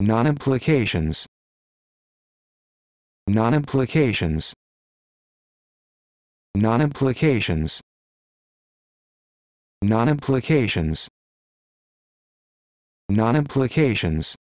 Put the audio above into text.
Non-implications. Non-implications. Non-implications. Non-implications. Non-implications.